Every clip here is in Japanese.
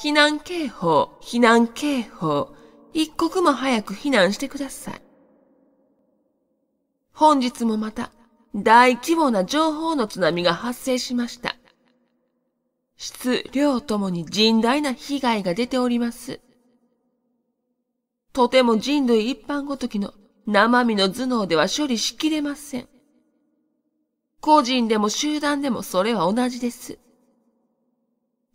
避難警報、避難警報、一刻も早く避難してください。本日もまた大規模な情報の津波が発生しました。質、量ともに甚大な被害が出ております。とても人類一般ごときの生身の頭脳では処理しきれません。個人でも集団でもそれは同じです。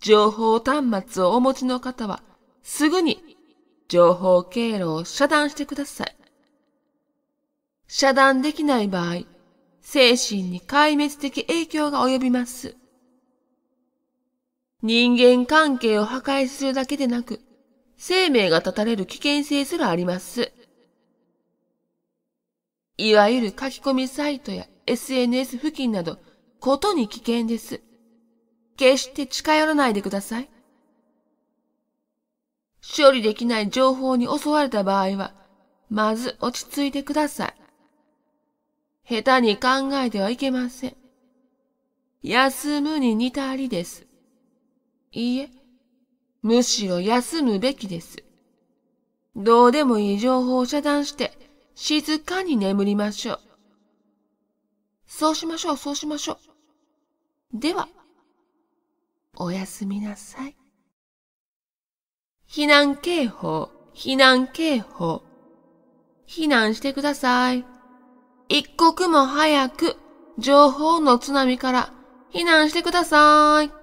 情報端末をお持ちの方は、すぐに情報経路を遮断してください。遮断できない場合、精神に壊滅的影響が及びます。人間関係を破壊するだけでなく、生命が絶たれる危険性すらあります。いわゆる書き込みサイトや SNS 付近など、ことに危険です。決して近寄らないでください。処理できない情報に襲われた場合は、まず落ち着いてください。下手に考えてはいけません。休むに似たりです。いいえ、むしろ休むべきです。どうでもいい情報を遮断して、静かに眠りましょう。そうしましょう、そうしましょう。では。おやすみなさい。避難警報、避難警報。避難してください。一刻も早く情報の津波から避難してください。